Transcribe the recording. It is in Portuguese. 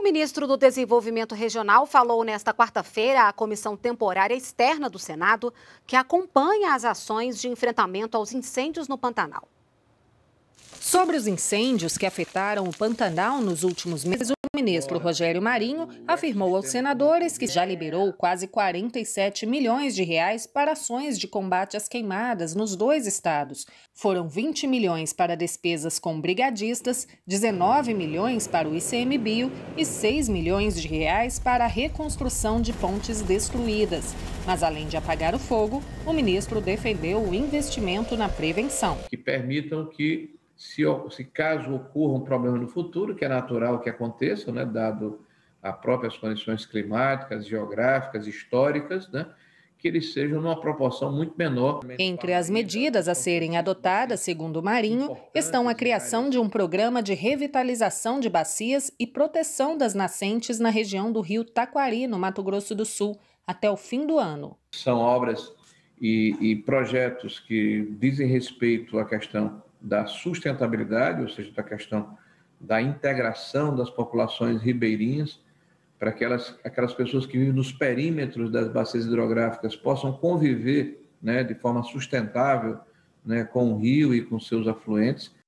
O ministro do Desenvolvimento Regional falou nesta quarta-feira à Comissão Temporária Externa do Senado, que acompanha as ações de enfrentamento aos incêndios no Pantanal. Sobre os incêndios que afetaram o Pantanal nos últimos meses, o ministro Rogério Marinho afirmou aos senadores que já liberou quase 47 milhões de reais para ações de combate às queimadas nos dois estados. Foram 20 milhões para despesas com brigadistas, 19 milhões para o ICMBio e 6 milhões de reais para a reconstrução de pontes destruídas. Mas além de apagar o fogo, o ministro defendeu o investimento na prevenção. Que permitam que se, se caso ocorra um problema no futuro, que é natural que aconteça, né, dado as próprias condições climáticas, geográficas, históricas, né, que eles sejam numa proporção muito menor. Entre as medidas a serem adotadas, segundo o Marinho, estão a criação de um programa de revitalização de bacias e proteção das nascentes na região do rio Taquari, no Mato Grosso do Sul, até o fim do ano. São obras e, e projetos que dizem respeito à questão da sustentabilidade, ou seja, da questão da integração das populações ribeirinhas, para que elas, aquelas pessoas que vivem nos perímetros das bacias hidrográficas possam conviver né, de forma sustentável né, com o rio e com seus afluentes.